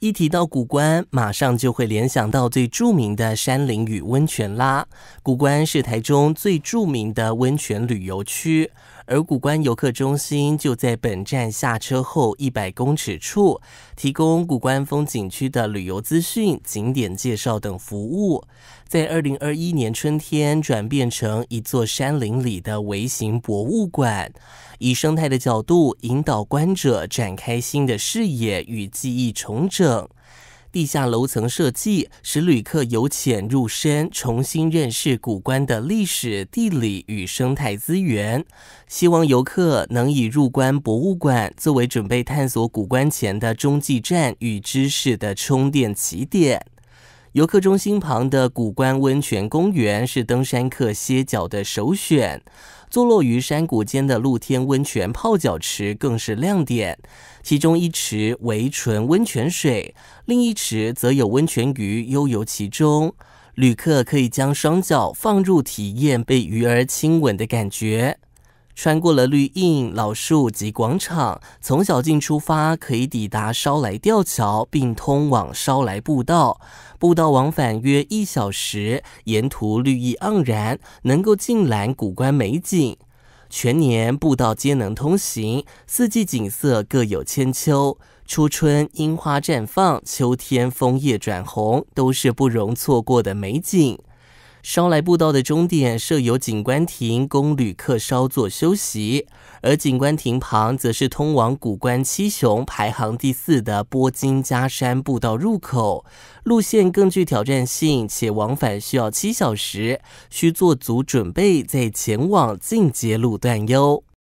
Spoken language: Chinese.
一提到古关，马上就会联想到最著名的山林与温泉啦。古关是台中最著名的温泉旅游区。而古关游客中心就在本站下车后一百公尺处，提供古关风景区的旅游资讯、景点介绍等服务。在二零二一年春天，转变成一座山林里的微型博物馆，以生态的角度引导观者展开新的视野与记忆重整。地下楼层设计使旅客由浅入深，重新认识古关的历史、地理与生态资源。希望游客能以入关博物馆作为准备探索古关前的中继站与知识的充电起点。游客中心旁的古关温泉公园是登山客歇脚的首选。坐落于山谷间的露天温泉泡脚池更是亮点，其中一池为纯温泉水，另一池则有温泉鱼悠游其中。旅客可以将双脚放入，体验被鱼儿亲吻的感觉。穿过了绿荫老树及广场，从小径出发，可以抵达烧来吊桥，并通往烧来步道。步道往返约一小时，沿途绿意盎然，能够尽览古观美景。全年步道皆能通行，四季景色各有千秋。初春樱花绽放，秋天枫叶转红，都是不容错过的美景。烧来步道的终点设有景观亭，供旅客稍作休息。而景观亭旁则是通往古关七雄排行第四的波津加山步道入口，路线更具挑战性，且往返需要七小时，需做足准备再前往进阶路段哟。